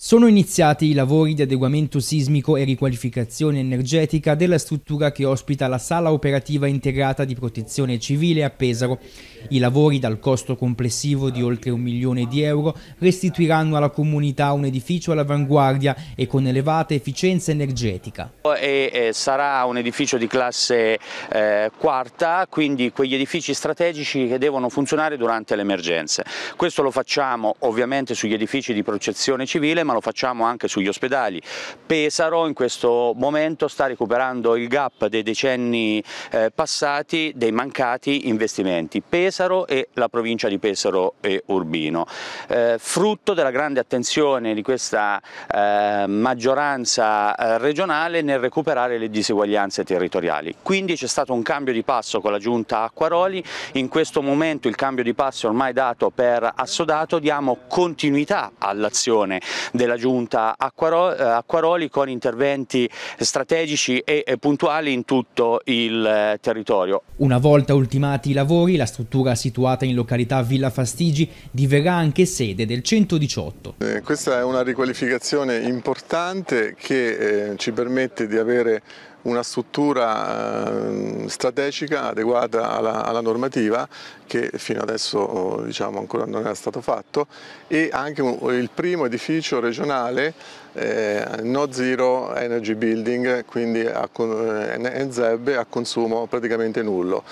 Sono iniziati i lavori di adeguamento sismico e riqualificazione energetica della struttura che ospita la sala operativa integrata di protezione civile a Pesaro. I lavori, dal costo complessivo di oltre un milione di euro, restituiranno alla comunità un edificio all'avanguardia e con elevata efficienza energetica. E, sarà un edificio di classe eh, quarta, quindi quegli edifici strategici che devono funzionare durante le emergenze. Questo lo facciamo ovviamente sugli edifici di protezione civile, ma lo facciamo anche sugli ospedali. Pesaro in questo momento sta recuperando il gap dei decenni eh, passati dei mancati investimenti. Pesaro e la provincia di Pesaro e Urbino. Eh, frutto della grande attenzione di questa eh, maggioranza eh, regionale nel recuperare le diseguaglianze territoriali. Quindi c'è stato un cambio di passo con la giunta Acquaroli, in questo momento il cambio di passo è ormai dato per assodato, diamo continuità all'azione della giunta eh, Acquaroli con interventi strategici e puntuali in tutto il eh, territorio. Una volta ultimati i lavori, la struttura situata in località Villa Fastigi diverrà anche sede del 118. Eh, questa è una riqualificazione importante che eh, ci permette di avere una struttura strategica adeguata alla, alla normativa che fino adesso diciamo, ancora non era stato fatto e anche il primo edificio regionale eh, no zero energy building, quindi a, NZEB a consumo praticamente nullo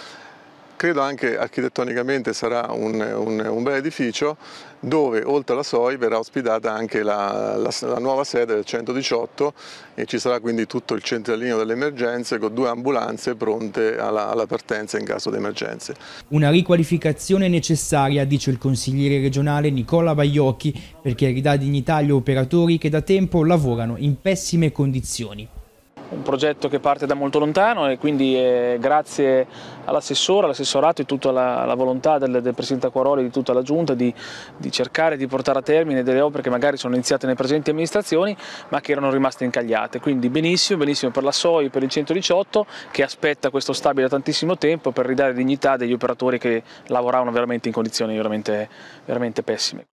credo anche architettonicamente sarà un, un, un, bel edificio dove oltre alla SOI verrà ospitata anche la, la, la nuova sede del 118 e ci sarà quindi tutto il centralino delle emergenze con due ambulanze pronte alla, alla partenza in caso di emergenze. Una riqualificazione necessaria, dice il consigliere regionale Nicola Baiocchi, perché ridà dignità agli operatori che da tempo lavorano in pessime condizioni un progetto che parte da molto lontano e quindi eh, grazie all'assessore, all'assessorato e tutta la, la volontà del, del, Presidente Acquaroli e di tutta la Giunta di, di, cercare di portare a termine delle opere che magari sono iniziate nelle presenti amministrazioni ma che erano rimaste incagliate. Quindi benissimo, benissimo per la SOI, per il 118 che aspetta questo stabile da tantissimo tempo per ridare dignità degli operatori che lavoravano veramente in condizioni veramente, veramente pessime.